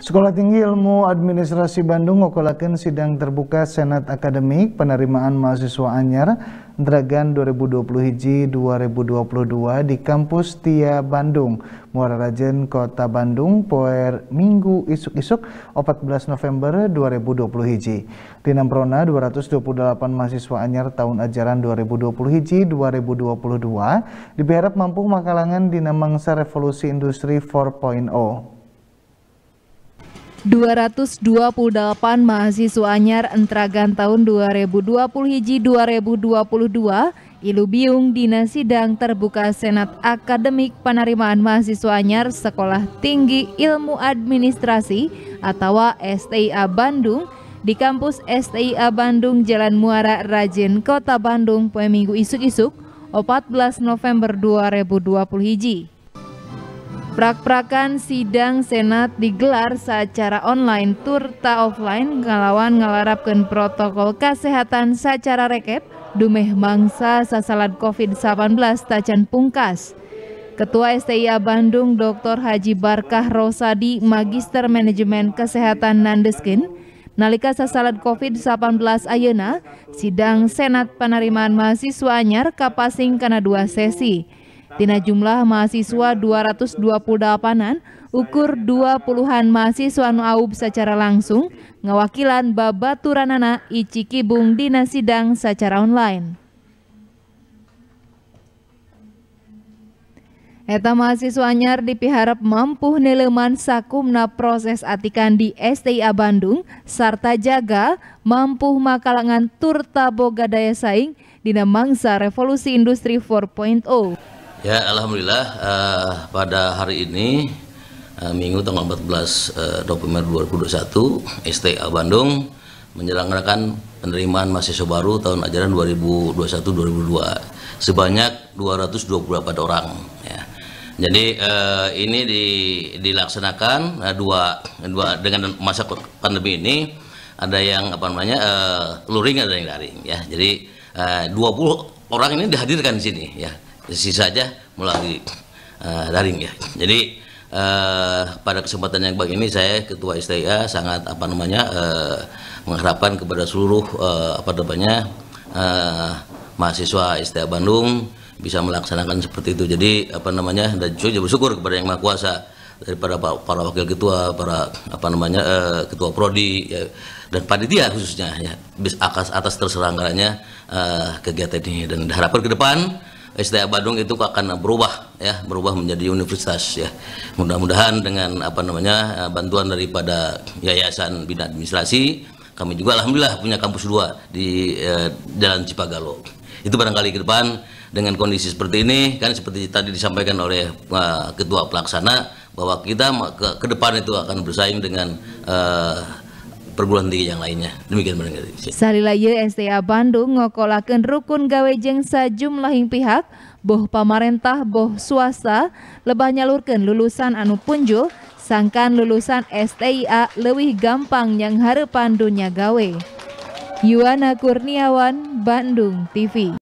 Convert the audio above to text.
Sekolah Tinggi Ilmu Administrasi Bandung mengokolakan sidang terbuka Senat Akademik penerimaan mahasiswa anyar Dragan 2020 hiji 2022 di kampus Tia Bandung Muara Rajen Kota Bandung poer Minggu isuk-isuk 14 November 2020 hiji di Namprona 228 mahasiswa anyar tahun ajaran 2020 hiji 2022 diberap mampu makalangan di Namangsa Revolusi Industri 4.0 228 mahasiswa anyar entragan tahun 2020 hiji 2022 Ilubiung Dina Sidang Terbuka Senat Akademik Penerimaan Mahasiswa Anyar Sekolah Tinggi Ilmu Administrasi atau STIA Bandung di kampus STIA Bandung Jalan Muara Rajin Kota Bandung Peminggu Minggu isuk-isuk 14 November 2020 hiji. Prak-prakan sidang Senat digelar secara online turta offline ngalawan ngalarapkan protokol kesehatan secara rekep dumeh mangsa sasalat COVID-19 tacan pungkas. Ketua STIA Bandung Dr. Haji Barkah Rosadi Magister Manajemen Kesehatan Nandeskin nalika sasalat COVID-19 ayena sidang Senat penerimaan mahasiswa anyar kapasing karena dua sesi Tina jumlah mahasiswa 228-an, ukur 20-an mahasiswa nuaub secara langsung, ngawakilan babaturanana Kibung dina sidang secara online. Eta mahasiswa anyar dipiharap mampu neleman sakumna proses atikan di STIA Bandung, serta jaga mampu makalangan turta boga daya saing dina mangsa revolusi industri 4.0. Ya, alhamdulillah uh, pada hari ini uh, Minggu tanggal 14 uh, November 2021 STA Bandung menyelenggarakan penerimaan mahasiswa baru tahun ajaran 2021 2022 sebanyak 228 orang ya. Jadi uh, ini di, dilaksanakan uh, dua dua dengan masa pandemi ini ada yang apa namanya uh, luring ada yang daring ya. Jadi uh, 20 orang ini dihadirkan di sini ya saja melalui uh, daring ya. Jadi uh, pada kesempatan yang baik ini saya ketua STIA sangat apa namanya uh, mengharapkan kepada seluruh uh, apa namanya uh, mahasiswa STIA Bandung bisa melaksanakan seperti itu. Jadi apa namanya dan juga bersyukur kepada yang Maha Kuasa daripada para wakil ketua, para apa namanya uh, ketua prodi ya, dan panitia khususnya ya bis atas atas terselenggaranya uh, kegiatan ini dan harapan ke depan STI Badung itu akan berubah ya berubah menjadi universitas ya mudah-mudahan dengan apa namanya eh, bantuan daripada Yayasan Bina Administrasi kami juga alhamdulillah punya kampus dua di eh, Jalan Cipagalo itu barangkali ke depan dengan kondisi seperti ini kan seperti tadi disampaikan oleh uh, ketua pelaksana bahwa kita ke, ke depan itu akan bersaing dengan uh, perguruan tinggi yang lainnya. Demikian mendengar. Salila STA Bandung ngokolaken rukun gawe jeng sajumlahing pihak, boh pamarentah, boh swasta, lebah nyalurkan lulusan anu punjul, sangkan lulusan STIA lebih gampang yang harapan dunia gawe. Yuana Kurniawan, Bandung TV.